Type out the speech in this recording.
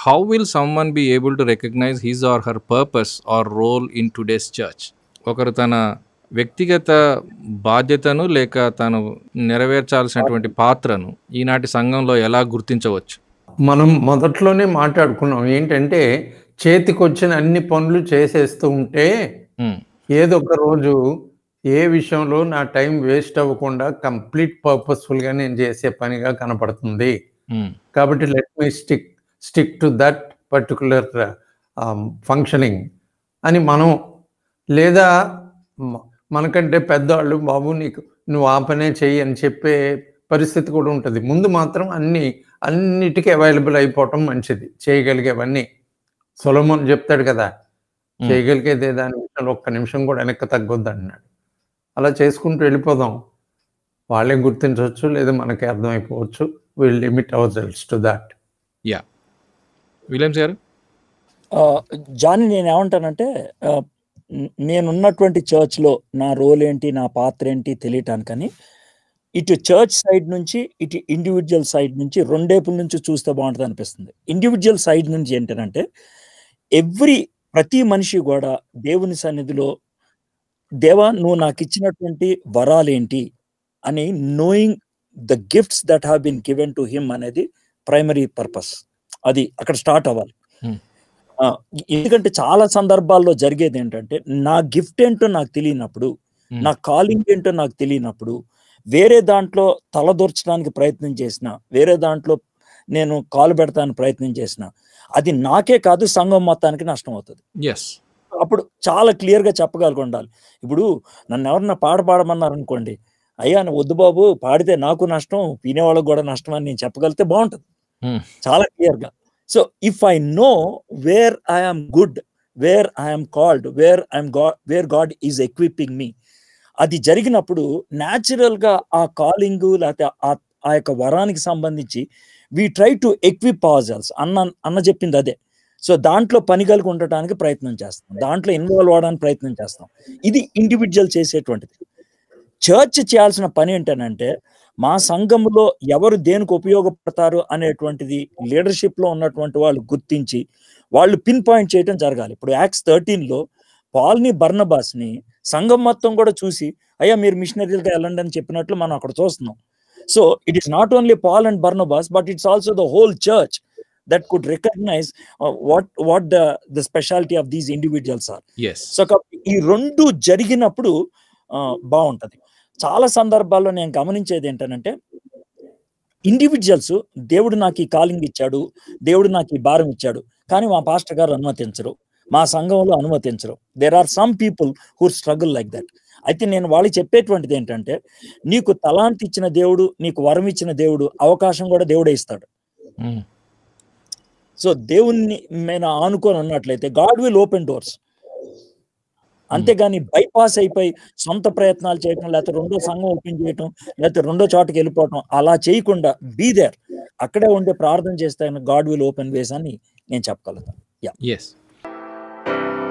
how will someone able to recognize recognize or her purpose or role in today's church ఒకరు తన వ్యక్తిగత బాధ్యతను లేక తను నెరవేర్చాల్సినటువంటి పాత్రను ఈనాటి సంఘంలో ఎలా గుర్తించవచ్చు మనం మొదట్లోనే మాట్లాడుకున్నాం ఏంటంటే చేతికొచ్చిన అన్ని పనులు చేసేస్తూ ఉంటే ఏదొక రోజు ఏ విషయంలో నా టైం వేస్ట్ అవ్వకుండా కంప్లీట్ పర్పస్ఫుల్గా నేను చేసే పనిగా కనపడుతుంది కాబట్టి let me stick stick to that particular functioning అని మనం లేదా మనకంటే పెద్దవాళ్ళు బాబు నీకు నువ్వు ఆ పనే చెయ్యి అని చెప్పే పరిస్థితి కూడా ఉంటుంది ముందు మాత్రం అన్నీ అన్నిటికీ అవైలబుల్ అయిపోవటం మంచిది చేయగలిగేవన్నీ సులభం చెప్తాడు కదా చేయగలిగేదే దాని ఒక్క నిమిషం కూడా వెనక్కి తగ్గొద్దు అన్నాడు అలా చేసుకుంటూ వెళ్ళిపోదాం వాళ్ళే గుర్తించవచ్చు లేదా మనకి అర్థమైపోవచ్చు will limit ourselves to that యా విలియమ్స్ గారు జాని నేను ఏమంటానంటే నేనున్నటువంటి చర్చ్లో నా రోల్ ఏంటి నా పాత్ర ఏంటి తెలియటానికని ఇటు చర్చ్ సైడ్ నుంచి ఇటు ఇండివిజువల్ సైడ్ నుంచి రెండేపుల నుంచి చూస్తే బాగుంటుంది అనిపిస్తుంది ఇండివిజువల్ సైడ్ నుంచి ఏంటంటే ఎవ్రీ ప్రతి మనిషి కూడా దేవుని సన్నిధిలో దేవా నువ్వు నాకు ఇచ్చినటువంటి వరాలేంటి అని knowing the gifts that have been given to him అనేది ప్రైమరీ పర్పస్ అది అక్కడ స్టార్ట్ అవ్వాలి ఎందుకంటే చాలా సందర్భాల్లో జరిగేది ఏంటంటే నా గిఫ్ట్ ఏంటో నాకు తెలియనప్పుడు నా కాలింగ్ ఏంటో నాకు తెలియనప్పుడు వేరే దాంట్లో తలదూర్చడానికి ప్రయత్నం చేసిన వేరే దాంట్లో నేను కాలు పెడతానికి ప్రయత్నం చేసిన అది నాకే కాదు సంఘం మొత్తానికి నష్టం అవుతుంది అప్పుడు చాలా క్లియర్గా చెప్పగలిగి ఉండాలి ఇప్పుడు నన్ను ఎవరన్నా పాట పాడమన్నారు అనుకోండి అయ్యా వద్దు బాబు పాడితే నాకు నష్టం వినేవాళ్ళకి కూడా నష్టం అని నేను చెప్పగలిగితే బాగుంటుంది Hmm. చాలా క్లియర్గా so if I know where I'm good where I'm called where I'm where God is equipping me అది జరిగినప్పుడు గా ఆ కాలింగ్ లేకపోతే ఆ యొక్క వరానికి సంబంధించి వీ ట్రై టు ఎక్విప్ అవజల్స్ అన్న అన్న చెప్పింది అదే సో దాంట్లో పని కలిగి ఉండటానికి ప్రయత్నం చేస్తాం దాంట్లో ఇన్వాల్వ్ అవ్వడానికి ప్రయత్నం చేస్తాం ఇది ఇండివిజువల్ చేసేటువంటిది చర్చ్ చేయాల్సిన పని ఏంటంటే మా సంఘంలో ఎవరు దేనికి ఉపయోగపడతారు అనేటువంటిది లీడర్షిప్లో ఉన్నటువంటి వాళ్ళు గుర్తించి వాళ్ళు పిన్ పాయింట్ చేయడం జరగాలి ఇప్పుడు యాక్స్ థర్టీన్లో పాల్ని ని సంఘం మొత్తం కూడా చూసి అయ్యా మీరు మిషనరీలుగా వెళ్ళండి అని చెప్పినట్లు మనం అక్కడ చూస్తున్నాం so it is not only Paul and Barnabas but it's also the whole church that could recognize what what the the speciality of these individuals are so ఈ రెండు జరిగినప్పుడు uh, బాగుంటుంది చాలా సందర్భాల్లో నేను గమనించేది ఏంటంటే ఇండివిజువల్స్ దేవుడు నాకు ఈ కాలింగ్ ఇచ్చాడు దేవుడు నాకు ఈ భారం ఇచ్చాడు కానీ మా పాస్టర్ గారు అనుమతించరు మా సంఘంలో అనుమతించరు there are some people who struggle like that అయితే నేను వాళ్ళు చెప్పేటువంటిది ఏంటంటే నీకు తలాంతి ఇచ్చిన దేవుడు నీకు వరం ఇచ్చిన దేవుడు అవకాశం కూడా దేవుడే ఇస్తాడు సో దేవుణ్ణి నేను ఆనుకొని అన్నట్లయితే గాడ్ విల్ ఓపెన్ డోర్స్ అంతేగాని బైపాస్ అయిపోయి సొంత ప్రయత్నాలు చేయటం లేకపోతే రెండో సంఘం ఓపెన్ చేయటం లేకపోతే రెండో చోటకి వెళ్ళిపోవటం అలా చేయకుండా బీ దేర్ అక్కడే ఉండే ప్రార్థన చేస్తే గాడ్ విల్ ఓపెన్ వేస్ అని నేను చెప్పగలుగుతాను యా